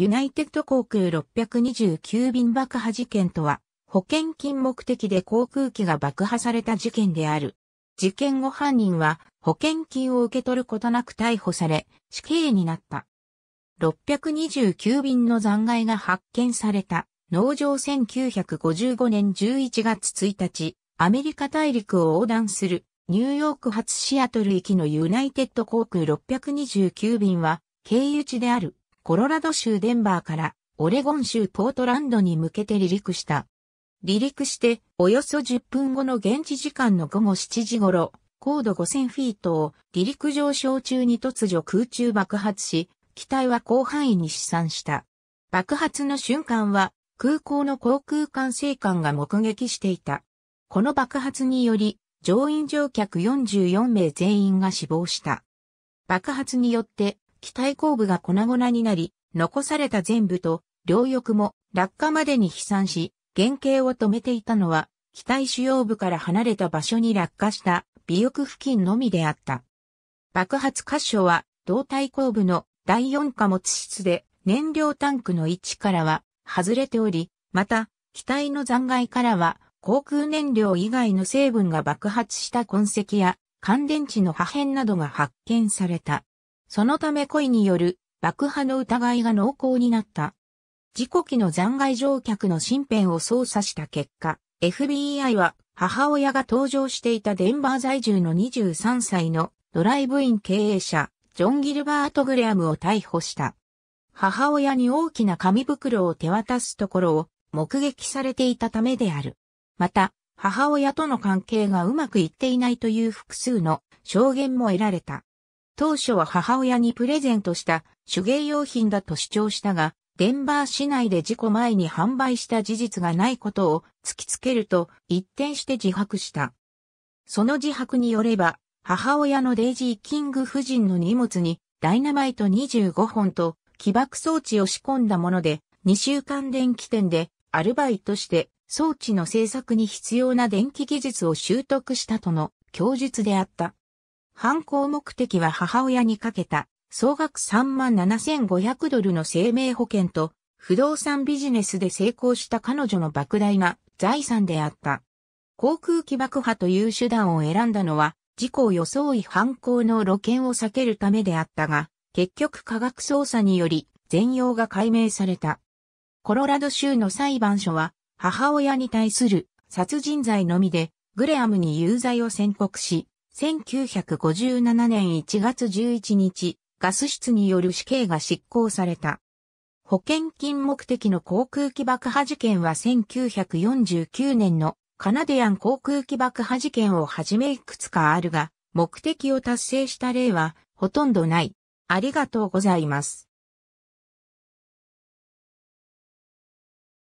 ユナイテッド航空629便爆破事件とは、保険金目的で航空機が爆破された事件である。事件後犯人は保険金を受け取ることなく逮捕され、死刑になった。629便の残骸が発見された。農場1955年11月1日、アメリカ大陸を横断するニューヨーク発シアトル行きのユナイテッド航空629便は経由地であるコロラド州デンバーからオレゴン州ポートランドに向けて離陸した。離陸しておよそ10分後の現地時間の午後7時頃、高度5000フィートを離陸上昇中に突如空中爆発し、機体は広範囲に飛散した。爆発の瞬間は空港の航空管制官が目撃していた。この爆発により乗員乗客44名全員が死亡した。爆発によって機体後部が粉々になり、残された全部と両翼も落下までに飛散し、原型を止めていたのは、機体主要部から離れた場所に落下した尾翼付近のみであった。爆発箇所は、胴体後部の第四貨物室で、燃料タンクの位置からは外れており、また、機体の残骸からは、航空燃料以外の成分が爆発した痕跡や、乾電池の破片などが発見された。そのため故による爆破の疑いが濃厚になった。事故機の残骸乗客の身辺を捜査した結果、FBI は母親が搭乗していたデンバー在住の23歳のドライブイン経営者、ジョン・ギルバート・グレアムを逮捕した。母親に大きな紙袋を手渡すところを目撃されていたためである。また、母親との関係がうまくいっていないという複数の証言も得られた。当初は母親にプレゼントした手芸用品だと主張したが、デンバー市内で事故前に販売した事実がないことを突きつけると一転して自白した。その自白によれば、母親のデイジー・キング夫人の荷物にダイナマイト25本と起爆装置を仕込んだもので、2週間電気店でアルバイトして装置の製作に必要な電気技術を習得したとの供述であった。犯行目的は母親にかけた総額37,500ドルの生命保険と不動産ビジネスで成功した彼女の莫大な財産であった。航空機爆破という手段を選んだのは事故を装い犯行の露見を避けるためであったが、結局科学捜査により全容が解明された。コロラド州の裁判所は母親に対する殺人罪のみでグレアムに有罪を宣告し、1957年1月11日、ガス室による死刑が執行された。保険金目的の航空機爆破事件は1949年のカナディアン航空機爆破事件をはじめいくつかあるが、目的を達成した例はほとんどない。ありがとうございます。